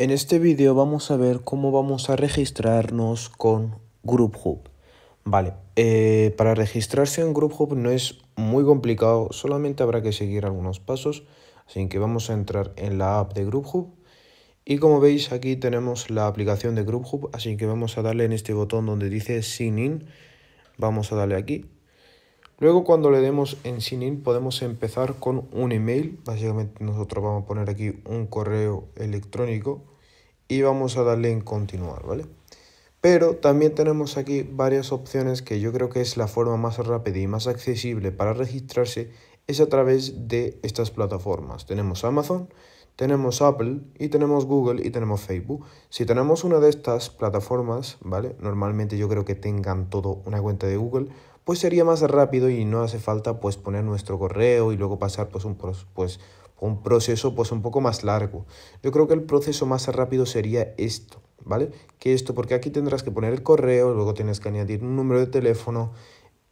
En este vídeo vamos a ver cómo vamos a registrarnos con GroupHub. Vale, eh, para registrarse en GroupHub no es muy complicado, solamente habrá que seguir algunos pasos. Así que vamos a entrar en la app de GroupHub. Y como veis aquí tenemos la aplicación de GroupHub, así que vamos a darle en este botón donde dice Sign In. Vamos a darle aquí Luego cuando le demos en sign podemos empezar con un email. Básicamente nosotros vamos a poner aquí un correo electrónico y vamos a darle en continuar, ¿vale? Pero también tenemos aquí varias opciones que yo creo que es la forma más rápida y más accesible para registrarse es a través de estas plataformas. Tenemos Amazon, tenemos Apple y tenemos Google y tenemos Facebook. Si tenemos una de estas plataformas, ¿vale? Normalmente yo creo que tengan todo una cuenta de Google, pues sería más rápido y no hace falta pues poner nuestro correo y luego pasar pues un, pues, un proceso pues un poco más largo. Yo creo que el proceso más rápido sería esto, ¿vale? Que esto, porque aquí tendrás que poner el correo, luego tienes que añadir un número de teléfono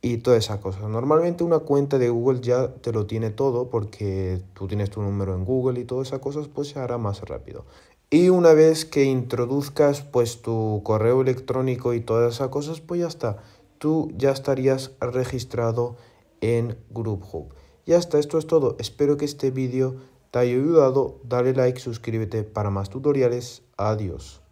y toda esas cosa. Normalmente una cuenta de Google ya te lo tiene todo porque tú tienes tu número en Google y todas esas cosas, pues se hará más rápido. Y una vez que introduzcas pues tu correo electrónico y todas esas cosas, pues ya está tú ya estarías registrado en GroupHub. Y hasta esto es todo. Espero que este vídeo te haya ayudado. Dale like, suscríbete para más tutoriales. Adiós.